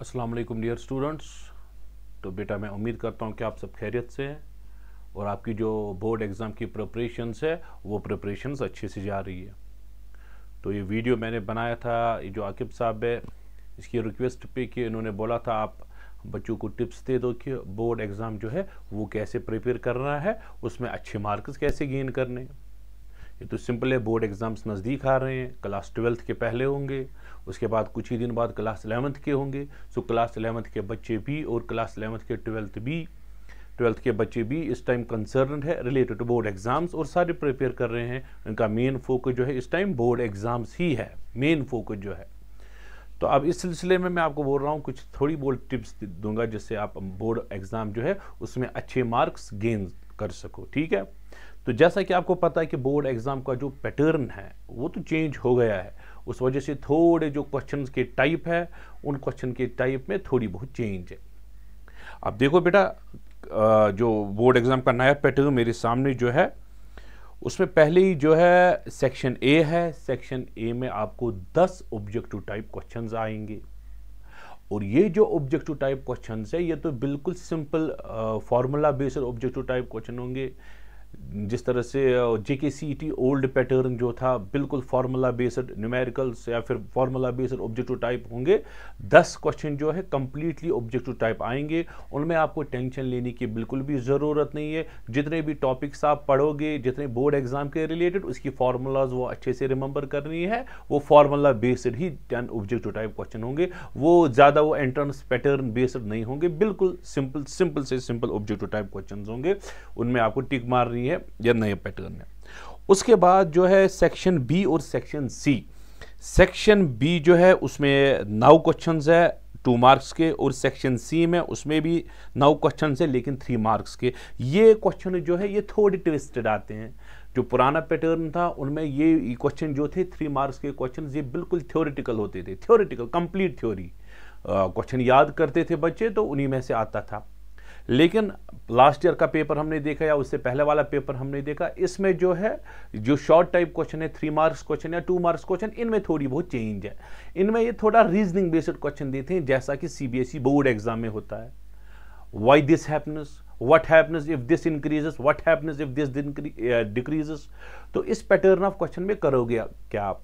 अस्सलाम वालेकुम dear students तो बेटा मैं उम्मीद करता हूँ कि आप सब खैरियत से हैं और आपकी जो बोर्ड एग्ज़ाम की प्रपरेशन्स है वो प्रपरेशन्स अच्छे से जा रही है तो ये वीडियो मैंने बनाया था ये जो आकिब साहब है इसकी रिक्वेस्ट पे कि इन्होंने बोला था आप बच्चों को टिप्स दे दो कि बोर्ड एग्ज़ाम जो है वो कैसे प्रिपेयर करना है उसमें अच्छे मार्क्स कैसे गेन करने हैं ये तो सिंपल है बोर्ड एग्ज़ाम्स नज़दीक आ रहे हैं क्लास ट्वेल्थ के पहले होंगे उसके बाद कुछ ही दिन बाद क्लास एलेवंथ के होंगे सो क्लास एलेवंथ के बच्चे भी और क्लास एलेवंथ के ट्वेल्थ भी ट्वेल्थ के बच्चे भी इस टाइम कंसर्न है रिलेटेड टू बोर्ड एग्ज़ाम्स और सारे प्रिपेयर कर रहे हैं उनका मेन फोकस जो है इस टाइम बोर्ड एग्ज़ाम्स ही है मेन फोकस जो है तो अब इस सिलसिले में मैं आपको बोल रहा हूँ कुछ थोड़ी बहुत टिप्स दूंगा जिससे आप बोर्ड एग्ज़ाम जो है उसमें अच्छे मार्क्स गेन कर सको ठीक है तो जैसा कि आपको पता है कि बोर्ड एग्ज़ाम का जो पैटर्न है वो तो चेंज हो गया है उस वजह से थोड़े जो क्वेश्चन के टाइप है उन क्वेश्चन के टाइप में थोड़ी बहुत चेंज है अब देखो बेटा जो बोर्ड एग्ज़ाम का नया पैटर्न मेरे सामने जो है उसमें पहले ही जो है सेक्शन ए है सेक्शन ए में आपको 10 ऑब्जेक्टिव टाइप क्वेश्चंस आएंगे और ये जो ऑब्जेक्टिव टाइप क्वेश्चंस है ये तो बिल्कुल simple formula based objective type question होंगे जिस तरह से जे के सी टी ओल्ड पैटर्न जो था बिल्कुल फार्मूला बेस्ड न्यूमेरिकल्स या फिर फार्मूला बेस्ड ऑब्जेक्टिव टाइप होंगे दस क्वेश्चन जो है कम्प्लीटली ऑब्जेक्टिव टाइप आएंगे उनमें आपको टेंशन लेने की बिल्कुल भी ज़रूरत नहीं है जितने भी टॉपिक्स आप पढ़ोगे जितने बोर्ड एग्जाम के रिलेटेड उसकी फार्मूलाज वो अच्छे से रिमेंबर करनी है वो फार्मूला बेस्ड ही टेन ऑब्जेक्टिव टाइप क्वेश्चन होंगे वो ज़्यादा वो एंट्रेंस पैटर्न बेस्ड नहीं होंगे बिल्कुल सिंपल सिंपल से सिंपल ऑब्जेक्टिव टाइप क्वेश्चन होंगे उनमें आपको टिक मारनी है करनी है या नए पैटर्न में उसके बाद जो है सेक्शन बी और सेक्शन सी सेक्शन बी जो है उसमें नौ क्वेश्चन है टू मार्क्स के और सेक्शन सी में उसमें भी नौ क्वेश्चन है लेकिन थ्री मार्क्स के ये क्वेश्चन जो है ये थोड़े ट्विस्टेड आते हैं जो पुराना पैटर्न था उनमें ये क्वेश्चन जो थे थ्री मार्क्स के क्वेश्चन ये बिल्कुल थ्योरिटिकल होते थे थ्योरिटिकल कंप्लीट थ्योरी क्वेश्चन याद करते थे बच्चे तो उन्हीं में से आता था लेकिन लास्ट ईयर का पेपर हमने देखा या उससे पहले वाला पेपर हमने देखा इसमें जो है जो शॉर्ट टाइप क्वेश्चन है थ्री मार्क्स क्वेश्चन या टू मार्क्स क्वेश्चन इनमें थोड़ी बहुत चेंज है इनमें ये थोड़ा रीजनिंग बेस्ड क्वेश्चन देते हैं जैसा कि सीबीएसई बोर्ड एग्जाम में होता है why this happens what happens if this increases what happens if this decreases तो इस पैटर्न ऑफ क्वेश्चन में करोगे क्या आप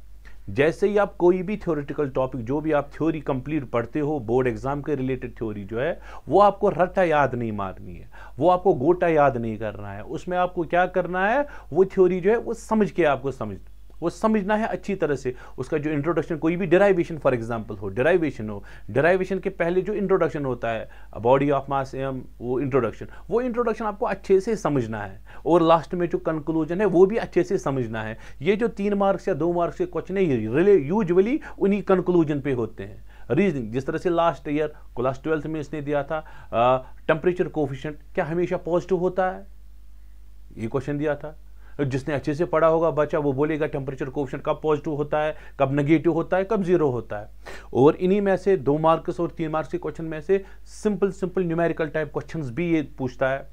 जैसे ही आप कोई भी थ्योरेटिकल टॉपिक जो भी आप थ्योरी कंप्लीट पढ़ते हो बोर्ड एग्जाम के रिलेटेड थ्योरी जो है वो आपको रट्टा याद नहीं मारनी है वो आपको गोटा याद नहीं करना है उसमें आपको क्या करना है वो थ्योरी जो है वो समझ के आपको समझ वो समझना है अच्छी तरह से उसका जो इंट्रोडक्शन कोई भी डेराइवेशन फॉर एग्जांपल हो डेराइवेशन हो डेराइवेशन के पहले जो इंट्रोडक्शन होता है बॉडी ऑफ मास एम वो इंट्रोडक्शन वो इंट्रोडक्शन आपको अच्छे से समझना है और लास्ट में जो कंक्लूजन है वो भी अच्छे से समझना है ये जो तीन मार्क्स या दो मार्क्स के क्वेश्चन है यूजली उन्हीं कंक्लूजन पर होते हैं रीजनिंग जिस तरह से लास्ट ईयर क्लास ट्वेल्थ में इसने दिया था टेम्परेचर कोफिशेंट क्या हमेशा पॉजिटिव होता है ये क्वेश्चन दिया था जिसने अच्छे से पढ़ा होगा बच्चा वो बोलेगा टेम्परेचर क्वेश्चन कब पॉजिटिव होता है कब नेगेटिव होता है कब जीरो होता है और इन्हीं में से दो मार्क्स और तीन मार्क्स के क्वेश्चन में से simple simple numerical type question भी ये पूछता है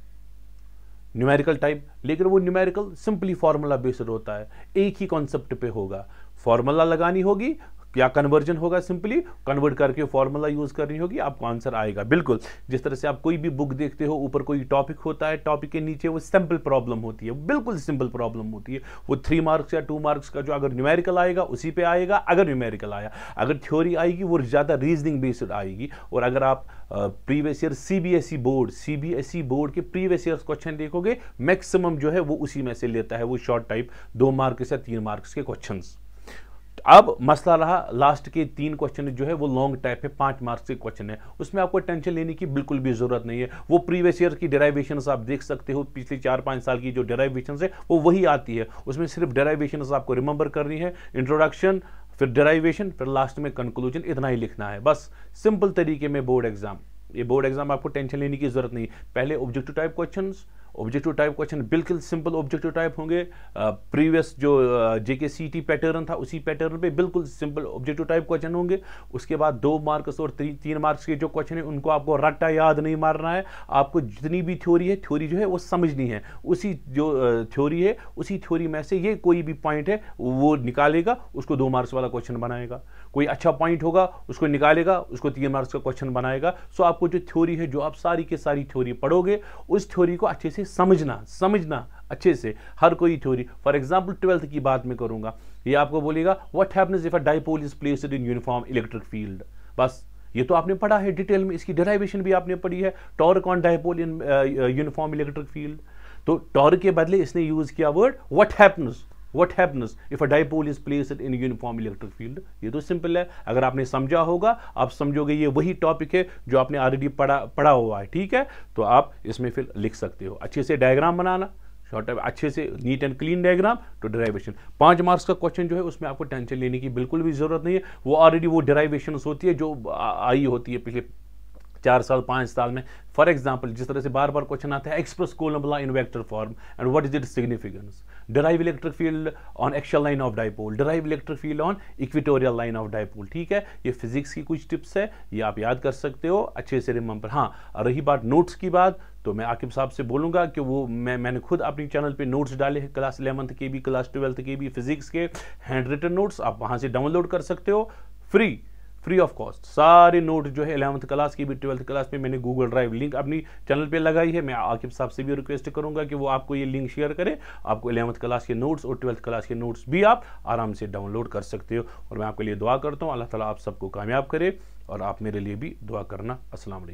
न्यूमेरिकल टाइप लेकिन वो न्यूमेरिकल सिंपली फार्मूला बेस्ड होता है एक ही कॉन्सेप्ट पे होगा फार्मूला लगानी होगी या कन्वर्जन होगा सिंपली कन्वर्ट करके फॉर्मूला यूज करनी होगी आपको आंसर आएगा बिल्कुल जिस तरह से आप कोई भी बुक देखते हो ऊपर कोई टॉपिक होता है टॉपिक के नीचे वो सिंपल प्रॉब्लम होती है बिल्कुल सिंपल प्रॉब्लम होती है वो थ्री मार्क्स या टू मार्क्स का जो अगर न्यूमेरिकल आएगा उसी पर आएगा अगर न्यूमेरिकल आया अगर थ्योरी आएगी वो ज़्यादा रीजनिंग बेस्ड आएगी और अगर आप previous year C board C board के प्रीवियस ईयर क्वेश्चन देखोगे मैक्सिमम जो है वो उसी में से लेता है वो शॉर्ट टाइप दो मार्क्स या तीन मार्क्स के क्वेश्चंस अब मसला रहा लास्ट के तीन क्वेश्चन जो है वो लॉन्ग टाइप है पांच मार्क्स के क्वेश्चन है उसमें आपको टेंशन लेने की बिल्कुल भी जरूरत नहीं है वो प्रीवियस ईयर की डेराइवेशन आप देख सकते हो पिछले चार पांच साल की जो डेराइवेशन है वो वही आती है उसमें सिर्फ डेराइवेशन आपको रिमेंबर करनी है इंट्रोडक्शन फिर डेराइवेशन फिर लास्ट में कंक्लूजन इतना ही लिखना है बस सिंपल तरीके में बोर्ड एग्जाम ये बोर्ड एग्जाम आपको टेंशन लेने की जरूरत नहीं पहले objective type questions objective type question बिल्कुल सिंपल ऑब्जेक्टिव टाइप होंगे प्रीवियस जो जेके सी टी पैटर्न था उसी पैटर्न पे बिल्कुल सिंपल ऑब्जेक्टिव टाइप क्वेश्चन होंगे उसके बाद दो मार्क्स और ती, तीन मार्क्स के जो क्वेश्चन है उनको आपको रट्टा याद नहीं मारना है आपको जितनी भी थ्योरी है थ्योरी जो है वो समझनी है उसी जो थ्योरी है उसी थ्योरी में से ये कोई भी पॉइंट है वो निकालेगा उसको दो मार्क्स वाला क्वेश्चन बनाएगा कोई अच्छा पॉइंट होगा उसको निकालेगा उसको तीन मार्क्स का क्वेश्चन बनाएगा सो आपको जो थ्योरी है जो आप सारी के सारी थ्योरी पढ़ोगे उस थ्योरी को अच्छे से समझना समझना अच्छे से हर कोई थ्योरी फॉर एग्जाम्पल ट्वेल्थ की बात में करूंगा ये आपको बोलेगा what happens if a dipole is placed in uniform electric field बस ये तो आपने पढ़ा है डिटेल में इसकी डेराइवेशन भी आपने पढ़ी है torque on dipole in uniform electric field तो टॉर्क के बदले इसने यूज किया word what happens what happens if a dipole is placed in uniform electric field ये तो सिंपल है अगर आपने समझा होगा आप समझोगे ये वही टॉपिक है जो आपने ऑलरेडी पढ़ा पढ़ा हुआ है ठीक है तो आप इसमें फिर लिख सकते हो अच्छे से डायग्राम बनाना शॉर्ट अच्छे से neat and clean diagram to derivation पाँच मार्क्स का क्वेश्चन जो है उसमें आपको टेंशन लेने की बिल्कुल भी जरूरत नहीं है वो ऑलरेडी वो डेराइवेशन होती है जो आई होती है पिछले चार साल पाँच साल में फॉर एग्जाम्पल जिस तरह से बार बार क्वेश्चन आता है express Coulomb's law in vector form and what is it significance derive electric field on axial line of dipole derive electric field on equatorial line of dipole ठीक है ये फिजिक्स की कुछ टिप्स है ये आप याद कर सकते हो अच्छे से रिमेंबर हाँ रही बात नोट्स की बात तो मैं आकिब साहब से बोलूंगा कि वो मैं मैंने खुद अपने चैनल पे नोट्स डाले हैं क्लास इलेवंथ के भी क्लास ट्वेल्थ के भी फिजिक्स के हैंड रिटन नोट्स आप वहाँ से डाउनलोड कर सकते हो फ्री फ्री ऑफ कॉस्ट सारे नोट जो है इलेवंथ क्लास की भी ट्वेल्थ क्लास में मैंने गूगल ड्राइव लिंक अपनी चैनल पे लगाई है मैं आकिब साहब से भी रिक्वेस्ट करूंगा कि वो आपको ये लिंक शेयर करें आपको इलेवंथ क्लास के नोट्स और ट्वेल्थ क्लास के नोट्स भी आप आराम से डाउनलोड कर सकते हो और मैं आपके लिए दुआ करता हूँ अल्लाह ताला आप सबको कामयाब करे और आप मेरे लिए भी दुआ करना असलम